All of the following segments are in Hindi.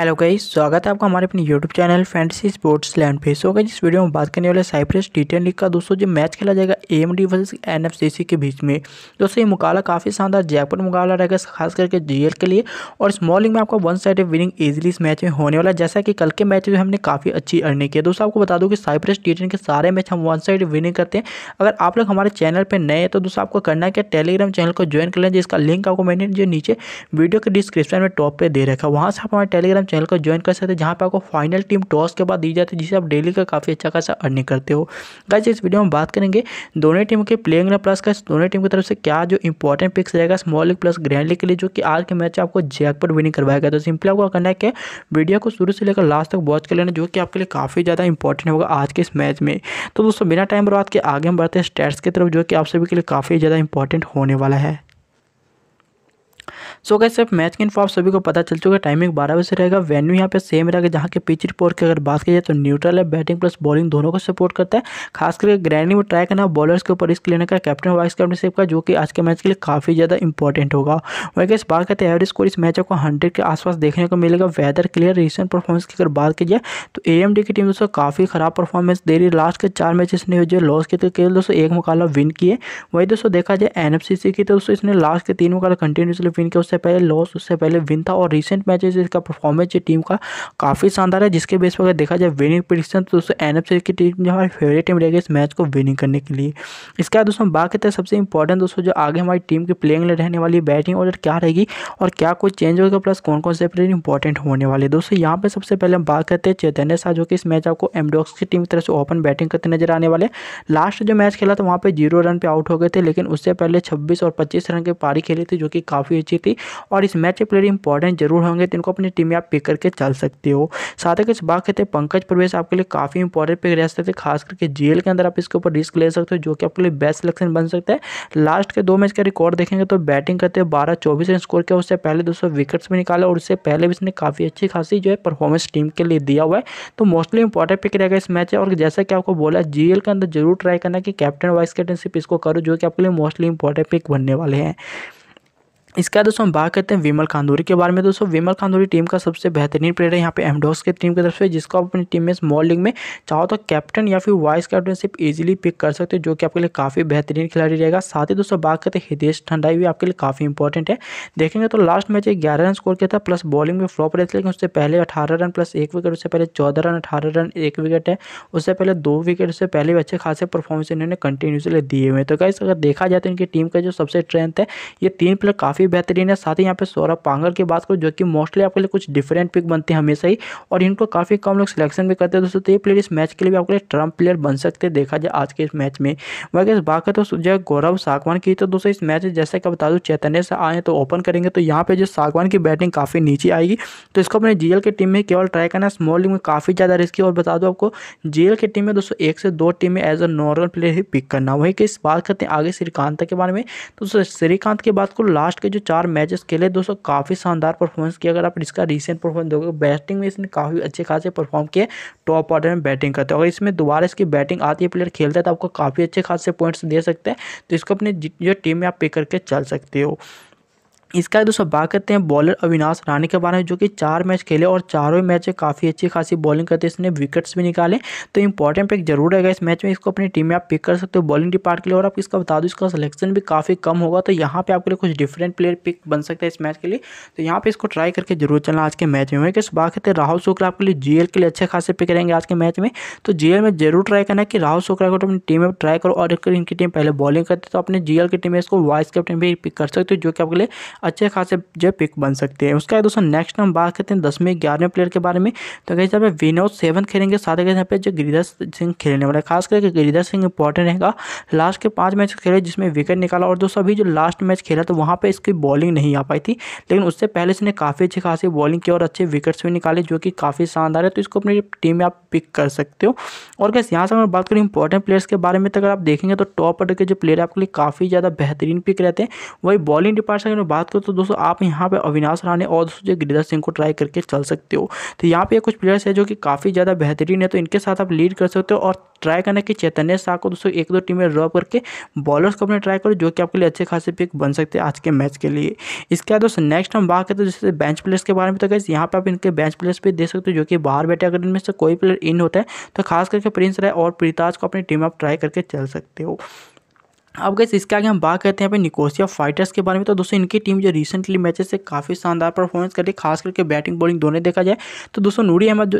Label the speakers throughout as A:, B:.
A: हेलो गई स्वागत है आपका हमारे अपने YouTube channel fantasy sports land पे सो गई इस वीडियो में बात करने वाले साइप्रस टी टेन लीग का दोस्तों जो मैच खेला जाएगा A M D versus N F C C के बीच में दोस्तों ये मुकाबला काफ़ी शानदार जयपुर मुकाबला रहेगा खास करके जी एल के लिए और स्मॉल लीग में आपका वन साइड विनिंग ईजिली इस मैच में होने वाला है जैसा कि कल के मैच में हमने काफ़ी अच्छी अर्निंग की दोस्तों आपको बता दूँ कि साइप्रस टी टेन के सारे मैच हम वन साइड विनिंग करते हैं अगर आप लोग हमारे चैनल पर नए हैं तो दोस्तों आपको करना है कि टेलीग्राम चैनल को ज्वाइन कर लें जिसका लिंक आपको मैंने जो नीचे वीडियो के डिस्क्रिप्शन में टॉप पर दे रखा है वहाँ से आप हमारे टेलीग्राम चैनल को ज्वाइन कर सकते हैं जहाँ पर आपको फाइनल टीम टॉस के बाद दी जाती है जिसे आप डेली का काफ़ी अच्छा खासा अर्निंग करते हो गाइज इस वीडियो में बात करेंगे दोनों टीम के प्लेइंग इलेवन प्लस का दोनों टीम की तरफ से क्या जो इंपॉर्टेंट पिक्स रहेगा small league plus grand league के लिए जो कि आज के मैच आपको जैकपॉट विनिंग करवाएगा तो सिंपली आपको करना है कि वीडियो को शुरू से लेकर लास्ट तक वॉच कर लेना जो कि आपके लिए काफ़ी ज़्यादा इंपॉर्टेंट होगा आज के इस मैच में तो दोस्तों बिना टाइम बर्बाद के आगे हम बढ़ते हैं स्टैट्स की तरफ जो कि आप सभी के लिए काफ़ी ज़्यादा इंपॉर्टेंट होने वाला है सो गए सिर्फ मैच की इन्फॉर्म सभी को पता चल चुका है टाइमिंग बारह बजे रहेगा वेन्यू यहाँ पे सेम रहेगा जहाँ के पिच रिपोर्ट की अगर बात की जाए तो न्यूट्रल है बैटिंग प्लस बॉलिंग दोनों को सपोर्ट करता है खास करके ग्रैंडी में ट्राई करना बॉलर्स के ऊपर रिस्क लेने का कैप्टन वाइस कैप्टनशिप का जो कि आज के मैच के लिए काफ़ी ज़्यादा इंपॉर्टेंट होगा वही इस बात करते हैं एवरेज स्कोर इस मैच को हंड्रेड के आसपास देखने को मिलेगा वेदर क्लियर रिसेंट परफॉर्मेंस की अगर बात की जाए तो ए की टीम दोस्तों काफ़ी ख़राब परफॉर्मेंस दे रही है लास्ट के चार मैच इसने जो लॉस के थे केवल दोस्तों एक मुकाबला विन किए वही दोस्तों देखा जाए एन की तो दोस्तों इसने लास्ट के तीन मुकाबला कंटिन्यूसली विन किया उससे पहले लॉस उससे पहले विन था और रिसेंट मैचेस इसका परफॉर्मेंस टीम का काफ़ी शानदार है जिसके बेस पर अगर देखा जाए विनिंग प्रिडिक्शन तो दोस्तों एन की टीम जो हमारी फेवरेट टीम रहेगी इस मैच को विनिंग करने के लिए इसके बाद दोस्तों बात करते हैं सबसे इंपॉर्टेंट दोस्तों जो आगे हमारी टीम की प्लेइंग में रहने वाली बैटिंग ऑर्डर क्या रहेगी और क्या कोई चेंज होगा प्लस कौन कौन से प्लेयर इंपॉर्टेंट होने वाले दोस्तों यहाँ पर सबसे पहले हम बात करते हैं चैतन्य शाह जो कि इस मैच आपको एमडोक्स की टीम की तरफ से ओपन बैटिंग करते नजर आने वाले लास्ट जो मैच खेला था वहाँ पर जीरो रन पर आउट हो गए थे लेकिन उससे पहले छब्बीस और पच्चीस रन की पारी खेली थी जो कि काफ़ी अच्छी थी और इस मैच में प्लेयर इंपॉर्टेंट जरूर होंगे तो इनको अपनी टीम में आप पिक करके चल सकते हो साथ ही कुछ बात कहते हैं पंकज प्रवेश आपके लिए काफ़ी इंपॉर्टेंट पिक रह सकते थे खास करके जेल के अंदर आप इसके ऊपर रिस्क ले सकते हो जो कि आपके लिए बेस्ट सिलेक्शन बन सकता है लास्ट के दो मैच का रिकॉर्ड देखेंगे तो बैटिंग करते हैं बारह चौबीस रन स्कोर किया उससे पहले सौ विकेट्स भी निकाला और उससे पहले भी इसने काफ़ी अच्छी खासी जो है परफॉर्मेंस टीम के लिए दिया हुआ है तो मोस्टली इंपॉर्टेंट पिक रहेगा इस मैच और जैसा कि आपको बोला जीएल के अंदर जरूर ट्राई करना कि कैप्टन वाइस कैप्टनशिप इसको करो जो कि आपके लिए मोस्टली इंपॉर्टेंट पिक बनने वाले हैं इसके बाद दोस्तों हम बात करते हैं विमल खांदूरी के बारे में दोस्तों विमल खांदूरी टीम का सबसे बेहतरीन प्लेयर है यहाँ पे एमडोस के टीम की तरफ से जिसको आप अपनी टीम में स्मॉल लीग में चाहो तो कैप्टन या फिर वाइस कैप्टनशिप ईजिली पिक कर सकते हो जो कि आपके लिए काफ़ी बेहतरीन खिलाड़ी रहेगा साथ ही दोस्तों बात करते हैं हितेश ठंडाई भी आपके लिए काफ़ी इंपॉर्टेंट है देखेंगे तो लास्ट मैच ग्यारह रन स्कोर किया था प्लस बॉलिंग में फ्लॉप रहे थे लेकिन उससे पहले अठारह रन प्लस एक विकेट उससे पहले चौदह रन अठारह रन एक विकेट है उससे पहले दो विकेट उससे पहले भी अच्छे खासे परफॉर्मेंस इन्होंने कंटिन्यूसली दिए हुए तो कैसे अगर देखा जाए तो इनकी टीम का जो सबसे स्ट्रेंथ है ये तीन प्लेयर काफ़ी काफ़ी बेहतरीन है साथ ही यहाँ पे सौरभ पांगल की बात करूँ जो कि मोस्टली आपके लिए कुछ डिफरेंट पिक बनते हैं हमेशा ही और इनको काफ़ी कम लोग सिलेक्शन भी करते हैं दोस्तों तो ये प्लेयर इस मैच के लिए भी आपके लिए ट्रम्प प्लेयर बन सकते हैं देखा जाए आज के इस मैच में वैसे बात करते जो गौरव सागवान की तो दोस्तों इस मैच जैसे कि बता दूँ चैतन्य से आए तो ओपन करेंगे तो यहाँ पर जो सागवान की बैटिंग काफ़ी नीचे आएगी तो इसको अपने जी की टीम में केवल ट्राई करना स्मॉल में काफ़ी ज़्यादा रिस्की और बता दो आपको जी की टीम में दोस्तों एक से दो टीम में एज अ नॉर्मल प्लेयर ही पिक करना वही कि इस बात करते हैं आगे श्रीकांत के बारे में तो श्रीकांत की बात को लास्ट के जो चार मैचेस खेले दोस्तों काफ़ी शानदार परफॉर्मेंस किया अगर आप इसका रिसेंट परफॉर्मेंस दोगे बैटिंग में इसने काफ़ी अच्छे खासे परफॉर्म किए टॉप ऑर्डर में बैटिंग करते हैं अगर इसमें दोबारा इसकी बैटिंग आती है प्लेयर खेलता है तो आपको काफ़ी अच्छे खासे पॉइंट्स दे सकते हैं तो इसको अपने जो टीम में आप पे करके चल सकते हो इसका दोस्तों बात करते हैं बॉलर अविनाश राणे के बारे में जो कि चार मैच खेले और चारों मैच में काफ़ी अच्छी खासी बॉलिंग करते हैं इसने विकेट्स भी निकाले तो इंपॉर्टेंट पिक जरूर रहेगा इस मैच में इसको अपनी टीम में आप पिक कर सकते हो बॉलिंग डिपार्ट के लिए और आप इसका बता दो इसका सलेक्शन भी काफ़ी कम होगा तो यहाँ पर आपके लिए कुछ डिफरेंट प्लेयर पिक बन सकता है इस मैच के लिए तो यहाँ पर इसको ट्राई करके जरूर चलना आज के मैच में इस बात करते हैं राहुल शुक्ला आपके लिए जी के लिए अच्छे खासे पिक रहेंगे आज के मैच में तो जी में जरूर ट्राई करना कि राहुल शुक्ला को तो अपनी टीम में ट्राई करो और इनकी टीम पहले बॉलिंग करते तो अपने जी की टीम में इसको वाइस कैप्टन भी पिक कर सकते हो जो कि आपके लिए अच्छे खासे जो पिक बन सकते हैं उसके बाद दोस्तों नेक्स्ट हम बात करते हैं दसवें ग्यारहवें प्लेयर के बारे में तो कैसे यहाँ पे विनोद सेवन खेलेंगे साथ ही यहाँ पे जो गिरिधर सिंह खेलने वाला खास करके गिरिधर सिंह इंपॉर्टेंट रहेगा लास्ट के पाँच मैच खेले जिसमें विकेट निकाला और दोस्तों अभी जो लास्ट मैच खेला तो वहाँ पर इसकी बॉलिंग नहीं आ पाई थी लेकिन उससे पहले इसने काफ़ी अच्छी खासी बॉलिंग की और अच्छे विकेट्स भी निकाले जो कि काफ़ी शानदार है तो इसको अपनी टीम में आप पिक कर सकते हो और कैसे यहाँ से हम बात करें इंपॉर्टेंट प्लेयर्स के बारे में तो अगर आप देखेंगे तो टॉप ऑर्डर के जो प्लेयर आपके लिए काफ़ी ज़्यादा बेहतरीन पिक रहते हैं वही बॉलिंग डिपार्टमेंट में बात बात तो दोस्तों आप यहाँ पे अविनाश राणे और दोस्तों गिरिधर सिंह को ट्राई करके चल सकते हो तो यहाँ पे कुछ प्लेयर्स है जो कि काफ़ी ज़्यादा बेहतरीन है तो इनके साथ आप लीड कर सकते हो और ट्राई करना कि चैतन्य शाह को दोस्तों एक दो टीम में ड्रॉप करके बॉलर्स को अपने ट्राई करो जो कि आपके लिए अच्छे खासे पिक बन सकते हैं आज के मैच के लिए इसके बाद दोस्तों नेक्स्ट हम बात करते हैं जैसे बेंच प्लेयर्स के बारे में तो कैसे यहाँ पर आप इनके बेंच प्लेयर्स भी देख सकते हो जो कि बाहर बैठे अगर इनमें से कोई प्लेयर इन होता है तो खास करके प्रिंस राय और प्रीताज को अपनी टीम आप ट्राई करके चल सकते हो अब गैस इसके आगे हम बात करते हैं यहाँ पे निकोसिया फाइटर्स के बारे में तो दोस्तों इनकी टीम जो रिसेंटली मैचेस से काफ़ी शानदार परफॉर्मेंस करती है खास करके बैटिंग बॉलिंग दोनों देखा जाए तो दोस्तों नूरी अहमद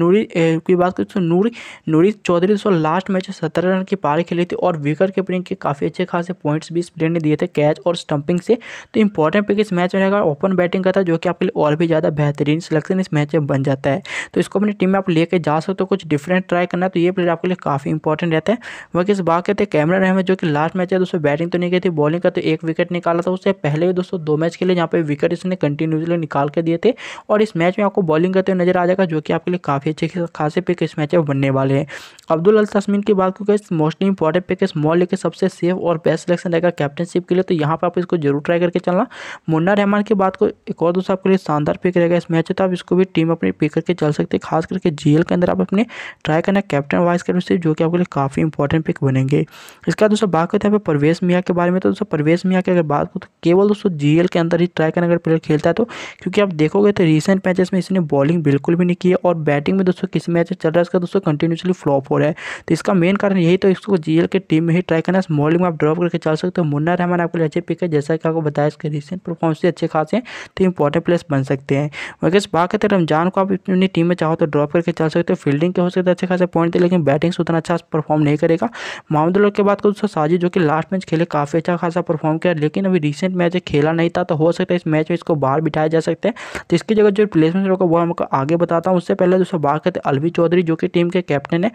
A: नूरी की बात करें तो नूरी नूरी चौधरी दोस्तों लास्ट मैच सत्रह रन की पारी खेली थी और विकेट कीपरिंग के काफ़ी अच्छे खासे पॉइंट्स भी प्लेयर ने दिए थे कैच और स्टंपिंग से तो इंपॉर्टेंट पिक इस मैच में रहेगा ओपन बैटिंग का था जो कि आपके लिए और भी ज़्यादा बेहतरीन सिलेक्शन इस मैच में बन जाता है तो इसको अपनी टीम में आप लेके जा सकते हो कुछ डिफरेंट ट्राई करना तो ये प्लेयर आपके लिए काफ़ी इंपॉर्टेंट रहता है वह किस बात कहते हैं कैमरा रहमत जो कि लास्ट लास्ट मैच है दोस्तों बैटिंग तो नहीं गई थी बॉलिंग का तो एक विकेट निकाला था उससे पहले भी दोस्तों दो मैच के लिए यहाँ पे विकेट इसने कंटिन्यूसली निकाल के दिए थे और इस मैच में आपको बॉलिंग करते तो हुए नजर आ जाएगा जो कि आपके लिए काफ़ी अच्छे खासे पिक इस मैच में बनने वाले हैं अब्दुल अल तस्मीन की बात क्योंकि मोस्टली इंपॉर्टेंट पिक स्मॉल लेकर सबसे सेफ और बेस्ट सिलेक्शन रहेगा कैप्टनशिप के लिए तो यहाँ पर आप इसको जरूर ट्राई करके चलना मुन्ना रहमान की बात को एक और दोस्तों आपके लिए शानदार पिक रहेगा इस मैच में तो आप इसको भी टीम अपनी पिक करके चल सकते हैं खास करके जीएल के अंदर आप अपने ट्राई करना कैप्टन वाइस कैप्टनशिप जो कि आपके लिए काफ़ी इंपॉर्टेंट पिक बनेंगे इसका दोस्तों बात बाकी यहाँ पे परवेश मियाँ के बारे में तो दोस्तों परवेश मियाँ की अगर बात करूँ तो केवल दोस्तों जीएल के अंदर ही ट्राई करने अगर प्लेयर खेलता है तो क्योंकि आप देखोगे तो रिसेंट मैचेस में इसने बॉलिंग बिल्कुल भी नहीं की है और बैटिंग में दोस्तों किसी मैच चल रहा है इसका दोस्तों कंटिन्यूसली फ्लॉप हो रहा है तो इसका मेन कारण यही तो इसको जी के टीम में ही ट्राई करना है बॉलिंग में आप ड्रॉप करके चल सकते हो मुन्ना रहमान आपके लिए अच्छे पिक है जैसा कि आपको बताया इसके रिसेंट परफॉर्मेंस अच्छे खास हैं तो इंपॉर्टेंट प्लेयर्स बन सकते हैं वैसे बात करते रमजान को आप अपनी टीम में चाहो तो ड्रॉप करके चल सकते हो फील्डिंग के हो सकते अच्छे खासे पॉइंट थे लेकिन बैटिंग से उतना अच्छा परफॉर्म नहीं करेगा मामदुल्ला के बाद तो दोस्तों साजिद थी जो कि लास्ट मैच खेले काफ़ी अच्छा खासा परफॉर्म किया लेकिन अभी रिसेंट मैच खेला नहीं था तो हो सकता है इस मैच में इसको बाहर बिठाया जा सकते हैं तो इसकी जगह जो रिप्लेसमेंट होगा वो हम आगे बताता हूँ उससे पहले दोस्तों बात करते हैं अलवी चौधरी जो कि टीम के कैप्टन है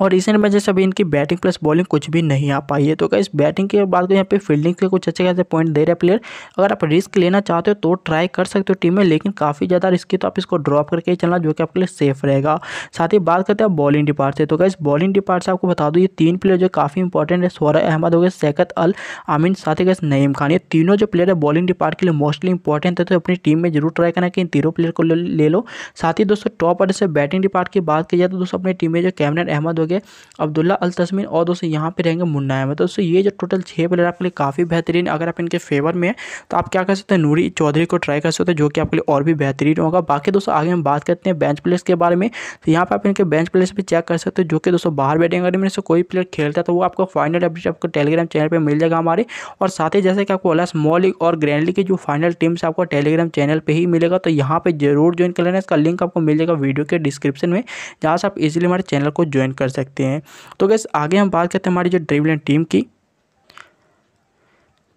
A: और इसी वजह से अभी इनकी बैटिंग प्लस बॉलिंग कुछ भी नहीं आ पाई है तो क्या इस बैटिंग की बात करें यहाँ पे फील्डिंग के कुछ अच्छे खासे पॉइंट दे रहे प्लेयर अगर आप रिस्क लेना चाहते हो तो ट्राई कर सकते हो टीम में लेकिन काफ़ी ज़्यादा रिस्की तो आप इसको ड्रॉप करके ही चलना जो कि आपके लिए सेफ रहेगा साथ ही बात करते हैं बॉलिंग डिपार्ट से तो क्या इस बॉलिंग डिपार्ट से आपको बता दूँ ये तीन प्लेयर जो काफ़ी इंपॉर्टेंट है सौरभ अहमद हो गए सैकत अल आमीन साथ ही कैसे नईम खान ये तीनों जो प्लेयर है बॉलिंग डिपार्ट के लिए मोस्टली इंपॉर्टेंट है तो अपनी टीम में जरूर ट्राई करना कि इन तीनों प्लेयर को ले लो साथ ही दोस्तों टॉप ऑर्डर से बैटिंग डिपार्ट की बात की जाए तो दोस्तों अपनी टीम में जो कैमरन अहमद हो अब्दुल्ला अल तस्मीन और दोस्तों यहाँ पे रहेंगे मुन्ना अहमद तो दोस्तों ये जो टोटल छः प्लेयर आपके लिए काफ़ी बेहतरीन अगर आप इनके फेवर में है तो आप क्या कर सकते हैं नूरी चौधरी को ट्राई कर सकते हैं जो कि आपके लिए और भी बेहतरीन होगा बाकी दोस्तों आगे हम बात करते हैं बेंच प्लेयर्स के बारे में तो यहाँ पर आप इनके बेंच प्लेयर्स भी चेक कर सकते हो जो कि दोस्तों बाहर बैटिंग अगर इनसे कोई प्लेयर खेलता है तो वो आपको फाइनल अपडेट आपको टेलीग्राम चैनल पर मिल जाएगा हमारे और साथ ही जैसे कि आपको ओला स्मॉल लीग और ग्रैंड लीग की जो फाइनल टीम्स आपको टेलीग्राम चैनल पर ही मिलेगा तो यहाँ पर जरूर ज्वाइन कर लेना इसका लिंक आपको मिल जाएगा वीडियो के डिस्क्रिप्शन में जहाँ से आप इजिली हमारे चैनल को ज्वाइन कर सकते हैं तो गैस आगे हम बात करते हैं हमारी जो ड्रीवलैंड टीम की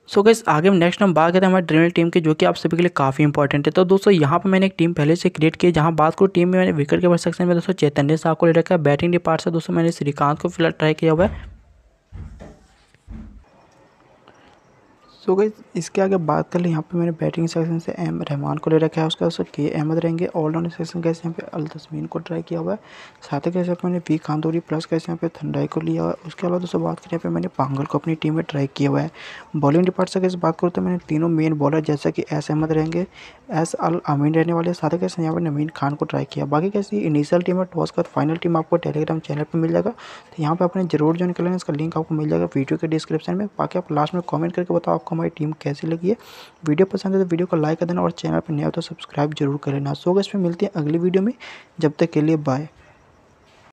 A: सो so गैस आगे हम नेक्स्ट हम बात करते हैं हमारी ड्रीवलैंड टीम की जो कि आप सभी के लिए काफ़ी इंपॉर्टेंट है तो दोस्तों यहाँ पर मैंने एक टीम पहले से क्रिएट की जहाँ बात करूँ टीम में मैंने विकेट के सेक्शन में दोस्तों चैतन्य साह को ले रखा है बैटिंग डिपार्ट से दोस्तों मैंने श्रीकांत को फिलहाल ट्राई किया हुआ है सो so गई इसके आगे बात कर ले यहाँ पे मैंने बैटिंग सेक्शन से एम रहमान को ले रखा है उसका सर के अहमद रहेंगे ऑलराउंड सेक्शन कैसे यहाँ पे अल तस्मीन को ट्राई किया हुआ है साथ ही कैसे यहाँ मैंने वी खानदोरी प्लस कैसे यहाँ पे थंडाई को लिया हुआ है उसके अलावा दोस्तों बात करें यहाँ पे मैंने पांगल को अपनी टीम में ट्राई किया हुआ है बॉलिंग डिपार्ट से कैसे बात करूँ तो मैंने तीनों मेन बॉलर जैसे कि एस अहमद रहेंगे एस अल अमीन रहने वाले साथ ही कैसे यहाँ पर नवीन खान को ट्राई किया बाकी कैसे इनिशियल टीम है टॉस कर फाइनल टीम आपको टेलीग्राम चैनल पर मिल जाएगा तो यहाँ पर आपने जरूर ज्वाइन कर लेंगे इसका लिंक आपको मिल जाएगा वीडियो के डिस्क्रिप्शन में बाकी आप लास्ट में कॉमेंट करके बताओ आपको हमारी टीम कैसी लगी है वीडियो पसंद है तो वीडियो को लाइक कर देना और चैनल पर नया हो तो सब्सक्राइब जरूर कर लेना सो गैस में मिलते हैं अगली वीडियो में जब तक के लिए बाय